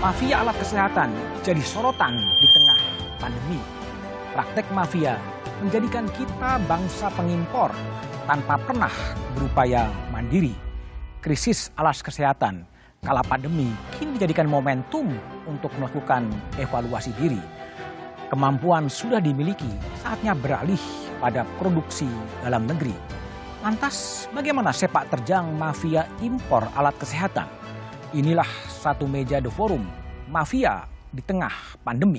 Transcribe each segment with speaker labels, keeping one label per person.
Speaker 1: Mafia alat kesehatan jadi sorotan di tengah pandemi. Praktek mafia menjadikan kita bangsa pengimpor tanpa pernah berupaya mandiri. Krisis alas kesehatan kala pandemi kini dijadikan momentum untuk melakukan evaluasi diri. Kemampuan sudah dimiliki, saatnya beralih pada produksi dalam negeri. Lantas bagaimana sepak terjang mafia impor alat kesehatan? Inilah satu meja The Forum, mafia di tengah pandemi.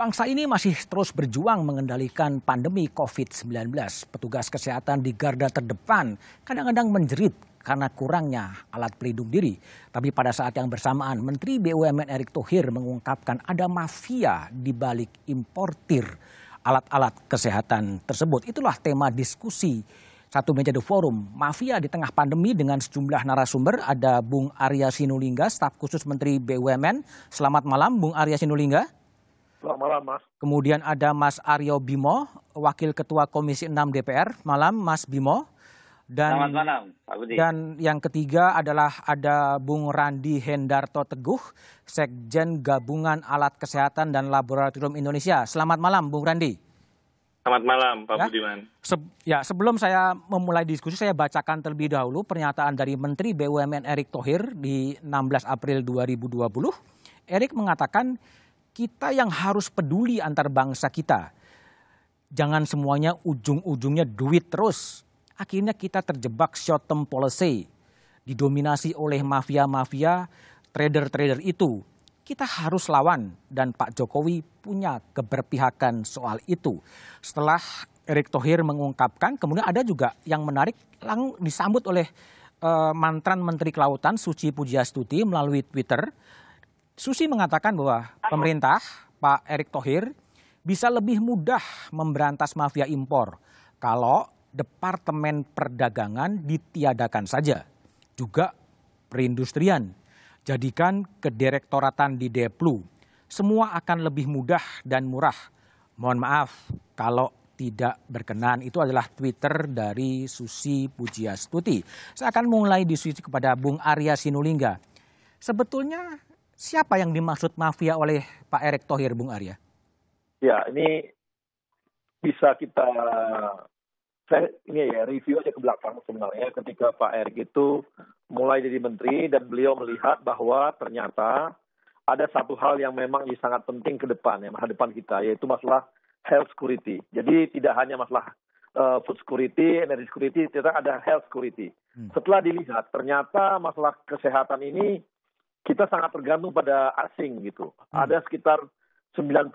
Speaker 1: Bangsa ini masih terus berjuang mengendalikan pandemi COVID-19. Petugas kesehatan di garda terdepan kadang-kadang menjerit karena kurangnya alat pelindung diri. Tapi pada saat yang bersamaan, Menteri BUMN Erick Thohir mengungkapkan ada mafia di balik importir alat-alat kesehatan tersebut. Itulah tema diskusi satu meja the forum mafia di tengah pandemi dengan sejumlah narasumber ada Bung Arya Sinulinga staf khusus Menteri BUMN. Selamat malam Bung Arya Sinulinga. Selamat malam Mas. Kemudian ada Mas Aryo Bimo, Wakil Ketua Komisi 6 DPR. Malam Mas Bimo. Dan, Selamat malam, Pak Budi. Dan yang ketiga adalah ada Bung Randi Hendarto Teguh, Sekjen Gabungan Alat Kesehatan dan Laboratorium Indonesia. Selamat malam, Bung Randi. Selamat malam, Pak ya? Budiman. Se ya, sebelum saya memulai diskusi, saya bacakan terlebih dahulu pernyataan dari Menteri BUMN Erick Thohir di 16 April 2020. Erick mengatakan, kita yang harus peduli antar bangsa kita. Jangan semuanya ujung-ujungnya duit terus akhirnya kita terjebak short term policy didominasi oleh mafia-mafia trader-trader itu. Kita harus lawan dan Pak Jokowi punya keberpihakan soal itu. Setelah Erick Thohir mengungkapkan, kemudian ada juga yang menarik lang disambut oleh uh, mantan Menteri Kelautan Suci Pujiastuti melalui Twitter. Susi mengatakan bahwa pemerintah Pak Erick Thohir bisa lebih mudah memberantas mafia impor kalau Departemen Perdagangan ditiadakan saja. Juga perindustrian. Jadikan kedirektoratan di Deplu. Semua akan lebih mudah dan murah. Mohon maaf kalau tidak berkenan. Itu adalah Twitter dari Susi Pujiastuti. Saya akan mulai diskusi kepada Bung Arya Sinulinga. Sebetulnya siapa yang dimaksud mafia oleh Pak Erick Thohir, Bung Arya?
Speaker 2: Ya, ini bisa kita saya ini ya review aja ke belakang sebenarnya ketika Pak Erick itu mulai jadi menteri dan beliau melihat bahwa ternyata ada satu hal yang memang sangat penting ke depan ya masa depan kita yaitu masalah health security. Jadi tidak hanya masalah uh, food security, energy security, ternyata ada health security. Hmm. Setelah dilihat ternyata masalah kesehatan ini kita sangat tergantung pada asing gitu. Hmm. Ada sekitar 90%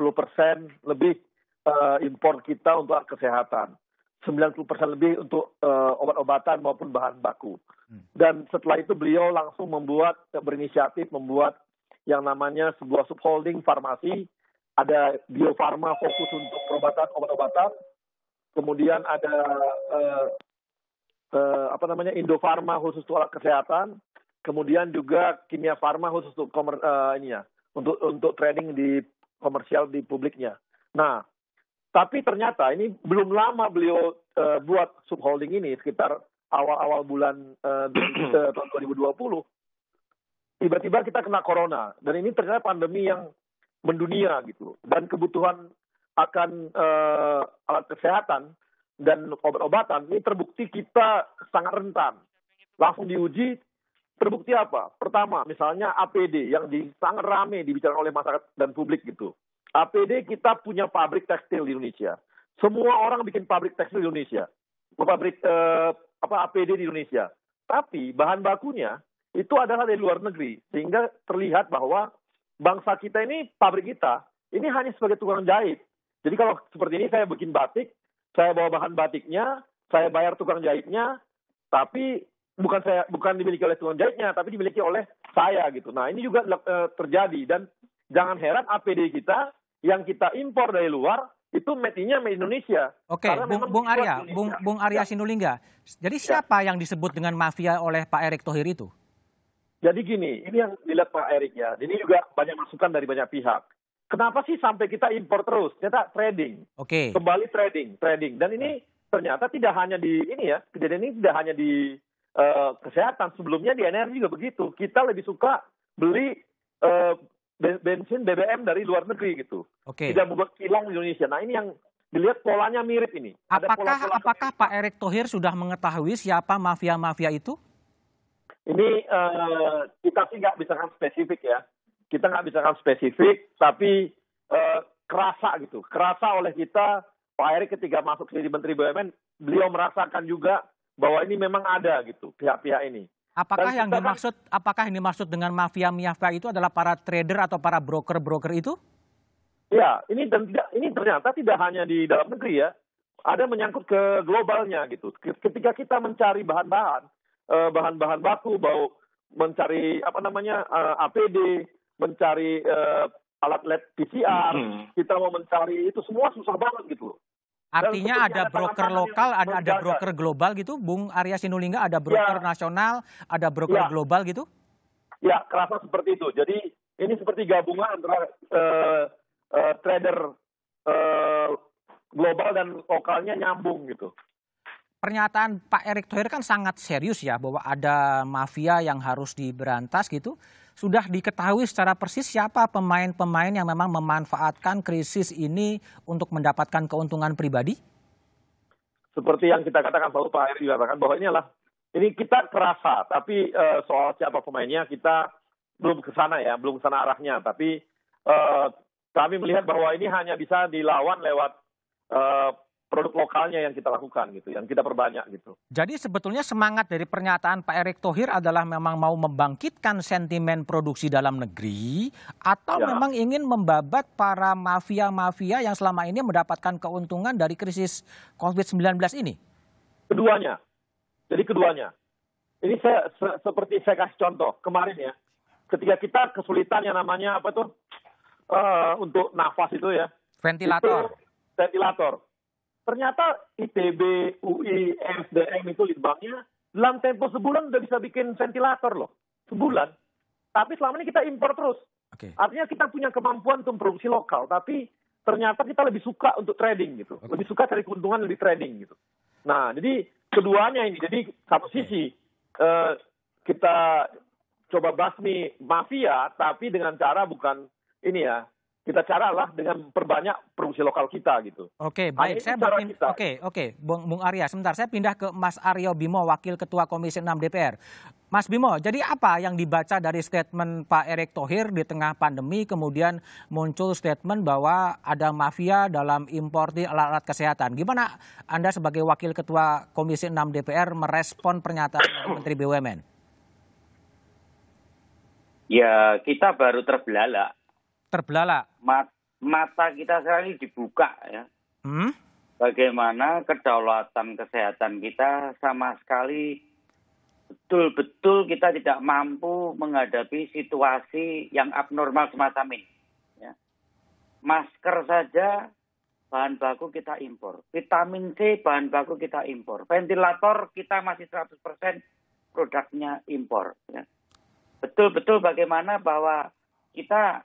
Speaker 2: lebih uh, eh, impor kita untuk kesehatan 90% lebih untuk uh, obat-obatan maupun bahan baku. Hmm. Dan setelah itu beliau langsung membuat berinisiatif membuat yang namanya sebuah subholding farmasi, ada Bio fokus untuk perobatan obat-obatan, kemudian ada uh, uh, apa namanya Indo khusus untuk alat kesehatan, kemudian juga Kimia Farma khusus untuk komer, uh, ini ya, untuk untuk trading di komersial di publiknya. Nah, tapi ternyata ini belum lama beliau uh, buat subholding ini sekitar awal-awal bulan uh, tahun 2020. Tiba-tiba kita kena corona dan ini ternyata pandemi yang mendunia gitu dan kebutuhan akan uh, alat kesehatan dan obat-obatan ini terbukti kita sangat rentan. Langsung diuji terbukti apa? Pertama, misalnya APD yang di, sangat ramai dibicarakan oleh masyarakat dan publik gitu. APD kita punya pabrik tekstil di Indonesia. Semua orang bikin pabrik tekstil di Indonesia. Pabrik eh, apa APD di Indonesia. Tapi bahan bakunya itu adalah dari luar negeri. Sehingga terlihat bahwa bangsa kita ini, pabrik kita, ini hanya sebagai tukang jahit. Jadi kalau seperti ini saya bikin batik, saya bawa bahan batiknya, saya bayar tukang jahitnya, tapi bukan saya bukan dimiliki oleh tukang jahitnya, tapi dimiliki oleh saya gitu. Nah ini juga eh, terjadi dan jangan heran APD kita yang kita impor dari luar
Speaker 1: itu made-nya Indonesia. Oke, okay. Bung, Bung Arya, Bung, Bung Arya ya. Sinulinga. Jadi ya. siapa yang disebut dengan mafia oleh Pak Erick Thohir itu? Jadi gini, ini yang dilihat Pak
Speaker 2: Erick ya. Ini juga banyak masukan dari banyak pihak. Kenapa sih sampai kita impor terus? Ternyata trading. Oke. Okay. Kembali trading, trading. Dan ini ternyata tidak hanya di ini ya, kejadian ini tidak hanya di uh, kesehatan. Sebelumnya di energi juga begitu. Kita lebih suka beli uh, bensin BBM dari luar negeri gitu.
Speaker 1: Okay. Tidak membuat
Speaker 2: kilang di Indonesia. Nah ini yang
Speaker 1: dilihat polanya mirip ini. Apakah Ada pola -pola apakah Pak Erick Thohir sudah mengetahui siapa mafia-mafia itu?
Speaker 2: Ini uh, kita sih nggak bisa kan spesifik ya. Kita nggak bisa kan spesifik, tapi uh, kerasa gitu. Kerasa oleh kita Pak Erick ketika masuk jadi Menteri BUMN, beliau merasakan juga bahwa ini memang ada gitu pihak-pihak ini.
Speaker 1: Kan apakah yang dimaksud kan, apakah ini maksud dengan mafia-mafia itu adalah para trader atau para broker-broker itu?
Speaker 2: Ya, ini dan tidak ini ternyata tidak hanya di dalam negeri ya. Ada menyangkut ke globalnya gitu. Ketika kita mencari bahan-bahan, eh, bahan-bahan baku, bau mencari apa namanya eh, APD, mencari eh, alat lab PCR, hmm. kita mau mencari itu semua susah banget gitu
Speaker 1: loh. Artinya ada broker lokal, ada ada broker global gitu, Bung Arya Sinulinga ada ya. broker ya. nasional, ada broker ya. global gitu? Ya,
Speaker 2: kerasa seperti itu. Jadi ini seperti gabungan antara uh, uh, trader uh, global dan lokalnya nyambung gitu.
Speaker 1: Pernyataan Pak Erick Thohir kan sangat serius ya bahwa ada mafia yang harus diberantas gitu sudah diketahui secara persis siapa pemain-pemain yang memang memanfaatkan krisis ini untuk mendapatkan keuntungan pribadi?
Speaker 2: Seperti yang kita katakan bahwa Pak Heri katakan bahwa ini adalah ini kita kerasa, tapi uh, soal siapa pemainnya kita belum ke sana ya, belum ke sana arahnya. Tapi uh, kami melihat bahwa ini hanya bisa dilawan lewat uh, produk lokalnya yang kita lakukan gitu, yang kita perbanyak gitu.
Speaker 1: Jadi sebetulnya semangat dari pernyataan Pak Erick Thohir adalah memang mau membangkitkan sentimen produksi dalam negeri atau ya. memang ingin membabat para mafia-mafia yang selama ini mendapatkan keuntungan dari krisis Covid-19 ini?
Speaker 2: Keduanya. Jadi keduanya. Ini saya, se seperti saya kasih contoh kemarin ya. Ketika kita kesulitan yang namanya apa tuh? Uh, untuk nafas itu ya. Ventilator. Itu ventilator ternyata ITB, UI, SDM itu litbangnya dalam tempo sebulan udah bisa bikin ventilator loh. Sebulan. Tapi selama ini kita impor terus. Okay. Artinya kita punya kemampuan untuk produksi lokal, tapi ternyata kita lebih suka untuk trading gitu. Okay. Lebih suka cari keuntungan lebih trading gitu. Nah, jadi keduanya ini. Jadi satu sisi uh, kita coba basmi mafia, tapi dengan cara bukan ini ya kita caralah dengan perbanyak produksi lokal kita gitu.
Speaker 1: Oke, okay, nah, baik. Saya Oke, oke, okay, Bung, Bung Arya, sebentar saya pindah ke Mas Aryo Bimo, Wakil Ketua Komisi 6 DPR. Mas Bimo, jadi apa yang dibaca dari statement Pak Erick Thohir di tengah pandemi kemudian muncul statement bahwa ada mafia dalam importi alat-alat kesehatan. Gimana Anda sebagai Wakil Ketua Komisi 6 DPR merespon pernyataan Menteri BUMN?
Speaker 3: Ya, kita baru terbelalak Terbelalak. Mat mata kita sekarang ini dibuka ya. Hmm? Bagaimana kedaulatan kesehatan kita sama sekali betul-betul kita tidak mampu menghadapi situasi yang abnormal semacam ini. Ya. Masker saja bahan baku kita impor. Vitamin C bahan baku kita impor. Ventilator kita masih 100% produknya impor. betul ya. Betul-betul bagaimana bahwa kita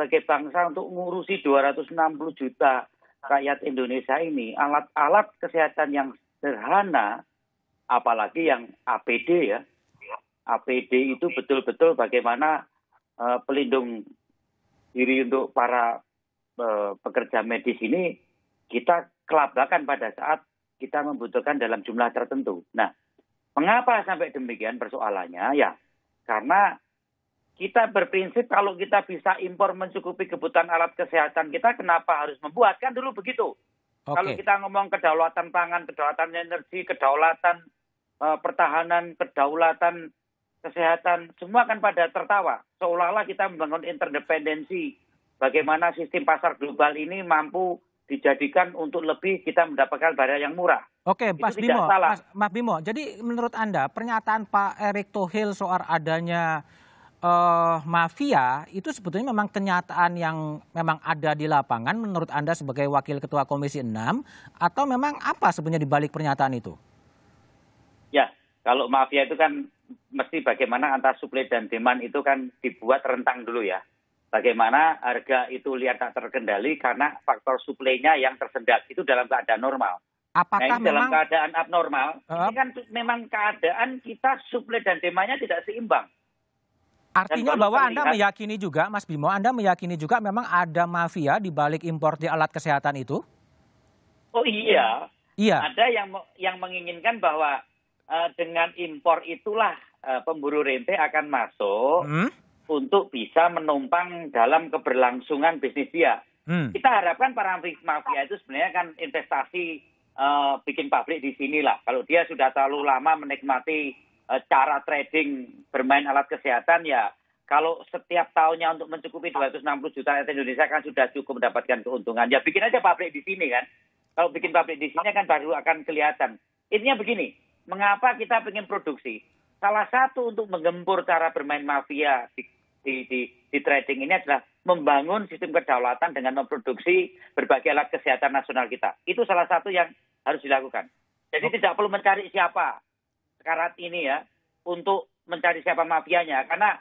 Speaker 3: sebagai bangsa untuk ngurusi 260 juta rakyat Indonesia ini alat-alat kesehatan yang sederhana apalagi yang APD ya APD itu betul-betul bagaimana uh, pelindung diri untuk para uh, pekerja medis ini kita kelabakan pada saat kita membutuhkan dalam jumlah tertentu. Nah, mengapa sampai demikian persoalannya? Ya, karena kita berprinsip kalau kita bisa impor mencukupi kebutuhan alat kesehatan kita, kenapa harus membuat? Kan dulu begitu. Okay. Kalau kita ngomong kedaulatan pangan, kedaulatan energi, kedaulatan uh, pertahanan, kedaulatan kesehatan, semua kan pada tertawa. Seolah-olah kita membangun interdependensi. Bagaimana sistem pasar global ini mampu dijadikan untuk lebih kita mendapatkan barang yang murah. Oke, Mas Bimo, Mas,
Speaker 1: Mas Bimo. Jadi menurut Anda pernyataan Pak Erick Thohir soal adanya uh, mafia itu sebetulnya memang kenyataan yang memang ada di lapangan menurut Anda sebagai wakil ketua Komisi 6 atau memang apa sebenarnya di balik pernyataan itu?
Speaker 3: Ya, kalau mafia itu kan mesti bagaimana antara suplai dan demand itu kan dibuat rentang dulu ya. Bagaimana harga itu lihat tak terkendali karena faktor suplainya yang tersendat itu dalam keadaan normal. Apakah nah, ini memang dalam keadaan abnormal? Uh, ini kan memang keadaan kita suplai dan demandnya tidak seimbang Artinya bahwa Anda meyakini
Speaker 1: juga, Mas Bimo, Anda meyakini juga memang ada mafia di balik impor di alat kesehatan itu?
Speaker 3: Oh iya. Iya. Ada yang yang menginginkan bahwa uh, dengan impor itulah uh, pemburu rente akan masuk hmm? untuk bisa menumpang dalam keberlangsungan bisnis dia. Hmm. Kita harapkan para mafia itu sebenarnya kan investasi uh, bikin pabrik di sini lah. Kalau dia sudah terlalu lama menikmati Eh, cara trading bermain alat kesehatan ya kalau setiap tahunnya untuk mencukupi 260 juta rakyat Indonesia kan sudah cukup mendapatkan keuntungan. Ya bikin aja pabrik di sini kan. Kalau bikin pabrik di sini kan baru akan kelihatan. Intinya begini, mengapa kita ingin produksi? Salah satu untuk menggempur cara bermain mafia di, di, di, di trading ini adalah membangun sistem kedaulatan dengan memproduksi berbagai alat kesehatan nasional kita. Itu salah satu yang harus dilakukan. Jadi tidak perlu mencari siapa sekarat ini ya untuk mencari siapa mafianya karena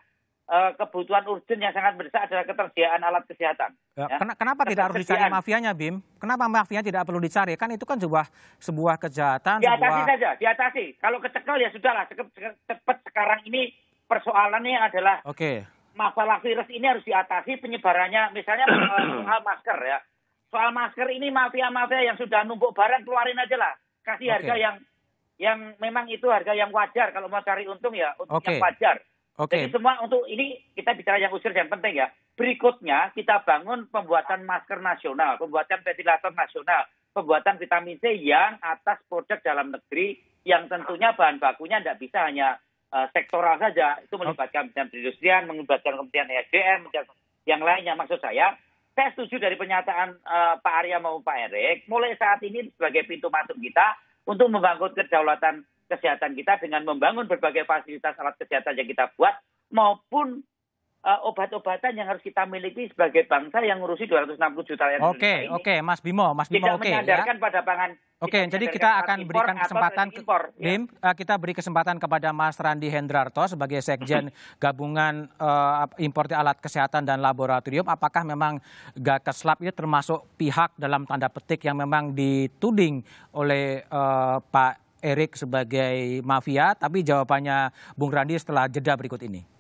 Speaker 3: uh, kebutuhan urgent yang sangat besar adalah ketersediaan alat kesehatan. Ya, ya. Kenapa tidak harus dicari mafianya,
Speaker 1: Bim? Kenapa mafianya tidak perlu dicari? Kan itu kan sebuah sebuah kejahatan. Diatasi sebuah... saja,
Speaker 3: diatasi. Kalau kecekel ya sudahlah. Cepat sekarang ini persoalannya adalah Oke. Okay. masalah virus ini harus diatasi penyebarannya. Misalnya soal masker ya. Soal masker ini mafia-mafia yang sudah numpuk barang keluarin aja lah. Kasih okay. harga yang yang memang itu harga yang wajar kalau mau cari untung ya untuk okay. yang wajar. Okay. Jadi semua untuk ini kita bicara yang usir yang penting ya. Berikutnya kita bangun pembuatan masker nasional, pembuatan ventilator nasional, pembuatan vitamin C yang atas produk dalam negeri yang tentunya bahan bakunya tidak bisa hanya uh, sektoral saja. Itu melibatkan Kementerian Perindustrian, melibatkan Kementerian e SDM, yang lainnya. Maksud saya, saya setuju dari pernyataan uh, Pak Arya maupun Pak Erik. Mulai saat ini sebagai pintu masuk kita, untuk membangun kedaulatan kesehatan kita dengan membangun berbagai fasilitas alat kesehatan yang kita buat maupun uh, obat-obatan yang harus kita miliki sebagai bangsa yang ngurusi 260 juta rakyat Oke, okay, oke,
Speaker 1: Mas Bimo, Mas Bimo, oke. Okay, menyadarkan ya.
Speaker 3: pada pangan. Oke, okay, jadi kita akan berikan kesempatan ke, impor,
Speaker 1: ya. Eh, kita beri kesempatan kepada Mas Randi Hendrarto sebagai Sekjen mm-hmm. Gabungan uh, eh, Importer Alat Kesehatan dan Laboratorium. Apakah memang Lab ini termasuk pihak dalam tanda petik yang memang dituding oleh uh, Pak Erik sebagai mafia? Tapi jawabannya Bung Randi setelah jeda berikut ini.